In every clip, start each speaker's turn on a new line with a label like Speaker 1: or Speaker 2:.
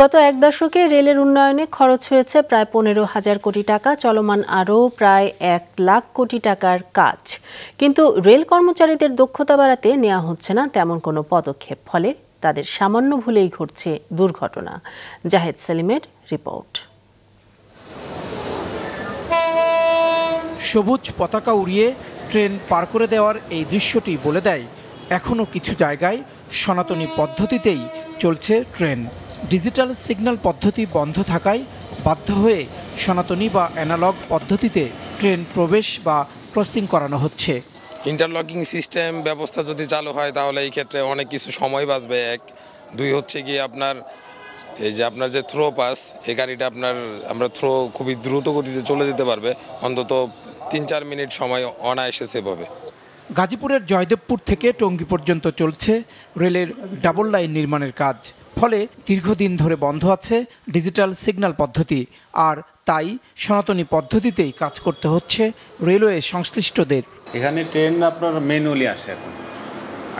Speaker 1: গত এক দশকে রেলের উন্নয়নে খরচ হয়েছে প্রায় পনেরো হাজার কোটি টাকা চলমান আরও প্রায় এক লাখ কোটি টাকার কাজ কিন্তু রেল কর্মচারীদের দক্ষতা বাড়াতে নেওয়া হচ্ছে না তেমন কোনো পদক্ষেপ ফলে তাদের সামান্য ভুলেই ঘটছে দুর্ঘটনা জাহেদ সেলিমের রিপোর্ট সবুজ পতাকা উড়িয়ে ট্রেন পার করে দেওয়ার এই দৃশ্যটি বলে দেয় এখনও কিছু জায়গায় সনাতনী পদ্ধতিতেই চলছে ট্রেন ডিজিটাল সিগন্যাল পদ্ধতি বন্ধ থাকায় বাধ্য হয়ে সনাতনী বা অ্যানালগ পদ্ধতিতে ট্রেন প্রবেশ বা ক্রসিং করানো হচ্ছে
Speaker 2: ইন্টারলকিং সিস্টেম ব্যবস্থা যদি চালু হয় তাহলে এই ক্ষেত্রে অনেক কিছু সময় বাঁচবে এক দুই হচ্ছে গিয়ে আপনার এই যে আপনার যে থ্রো পাস এই গাড়িটা আপনার আমরা থ্রো খুবই দ্রুত গতিতে চলে যেতে পারবে অন্তত তিন চার মিনিট সময় অনায়াসে সেভাবে হবে
Speaker 1: গাজীপুরের জয়দেবপুর থেকে টঙ্গী পর্যন্ত চলছে রেলের ডাবল লাইন নির্মাণের কাজ ফলে দীর্ঘদিন ধরে বন্ধ আছে ডিজিটাল সিগন্যাল পদ্ধতি আর তাই সনাতনী পদ্ধতিতেই কাজ করতে হচ্ছে রেলওয়ে সংশ্লিষ্টদের
Speaker 2: এখানে ট্রেন আপনার ম্যানুয়ালি আসে এখন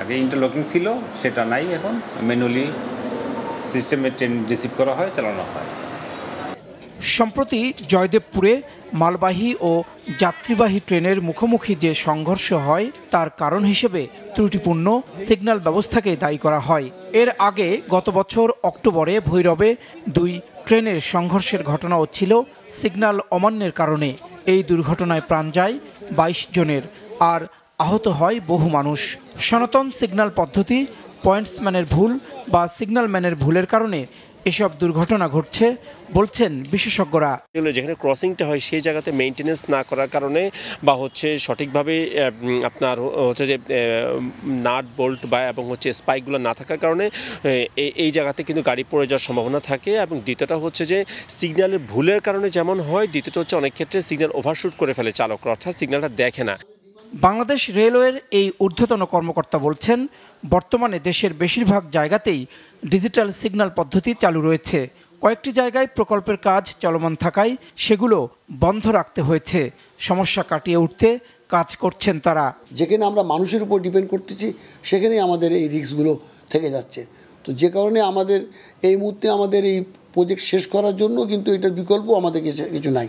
Speaker 2: আগে ইন্টারলকিং ছিল সেটা নাই এখন ম্যানুয়ালি সিস্টেমে ট্রেন রিসিভ করা হয় চালানো হয়
Speaker 1: সম্প্রতি জয়দেবপুরে মালবাহী ও যাত্রীবাহী ট্রেনের মুখোমুখি যে সংঘর্ষ হয় তার কারণ হিসেবে ত্রুটিপূর্ণ সিগন্যাল ব্যবস্থাকে দায়ী করা হয় এর আগে গত বছর অক্টোবরে ভৈরবে দুই ট্রেনের সংঘর্ষের ঘটনাও ছিল সিগন্যাল অমান্যের কারণে এই দুর্ঘটনায় প্রাণ যায় বাইশ জনের আর আহত হয় বহু মানুষ সনাতন সিগন্যাল পদ্ধতি পয়েন্টসম্যানের ভুল বা সিগন্যালম্যানের ভুলের কারণে এসব দুর্ঘটনা ঘটছে বলছেন বিশেষজ্ঞরা
Speaker 2: যেখানে ক্রসিংটা হয় সেই জায়গাতে মেনটেনেন্স না করার কারণে বা হচ্ছে সঠিকভাবে আপনার হচ্ছে যে নাট বোল্ট বা এবং হচ্ছে স্পাইকগুলো না থাকার কারণে এই জায়গাতে কিন্তু গাড়ি পড়ে যাওয়ার সম্ভাবনা থাকে এবং দ্বিতীয়টা হচ্ছে যে সিগন্যালের ভুলের কারণে যেমন হয় দ্বিতীয়টা হচ্ছে অনেক ক্ষেত্রে সিগন্যাল ওভারশুট করে ফেলে চালকরা অর্থাৎ সিগন্যালটা দেখে না
Speaker 1: বাংলাদেশ রেলওয়ের এই ঊর্ধ্বতন কর্মকর্তা বলছেন বর্তমানে দেশের বেশিরভাগ জায়গাতেই ডিজিটাল সিগন্যাল পদ্ধতি চালু রয়েছে কয়েকটি জায়গায় প্রকল্পের কাজ চলমান থাকায় সেগুলো বন্ধ রাখতে হয়েছে সমস্যা কাটিয়ে উঠতে কাজ করছেন তারা যেখানে আমরা মানুষের উপর ডিপেন্ড করতেছি সেখানেই আমাদের এই রিস্কগুলো থেকে যাচ্ছে তো যে কারণে আমাদের এই মুহূর্তে আমাদের এই প্রজেক্ট শেষ করার জন্য কিন্তু এটার বিকল্প আমাদের কিছু নাই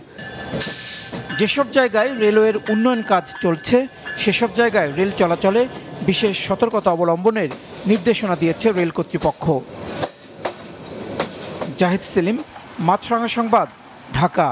Speaker 1: যেসব জায়গায় রেলওয়ের উন্নয়ন কাজ চলছে সেসব জায়গায় রেল চলাচলে বিশেষ সতর্কতা অবলম্বনের নির্দেশনা দিয়েছে রেল কর্তৃপক্ষ জাহিদ সেলিম মাছরাঙা সংবাদ ঢাকা